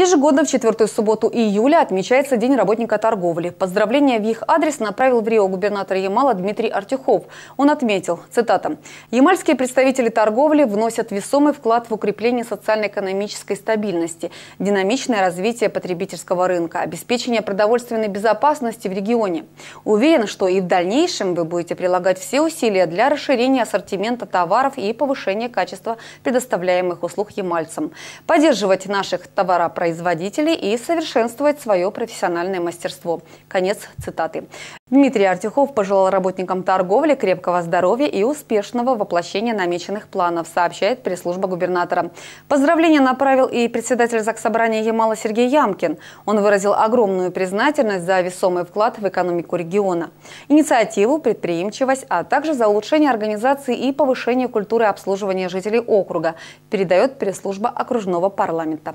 Ежегодно в четвертую субботу июля отмечается День работника торговли. Поздравления в их адрес направил в Рио губернатор Ямала Дмитрий Артюхов. Он отметил, цитата, «Ямальские представители торговли вносят весомый вклад в укрепление социально-экономической стабильности, динамичное развитие потребительского рынка, обеспечение продовольственной безопасности в регионе. Уверен, что и в дальнейшем вы будете прилагать все усилия для расширения ассортимента товаров и повышения качества предоставляемых услуг ямальцам. Поддерживать наших товаропроизводителей производителей и совершенствовать свое профессиональное мастерство. Конец цитаты. Дмитрий Артюхов пожелал работникам торговли крепкого здоровья и успешного воплощения намеченных планов, сообщает пресс-служба губернатора. Поздравления направил и председатель Заксобрания Ямала Сергей Ямкин. Он выразил огромную признательность за весомый вклад в экономику региона, инициативу, предприимчивость, а также за улучшение организации и повышение культуры обслуживания жителей округа, передает пресс-служба окружного парламента.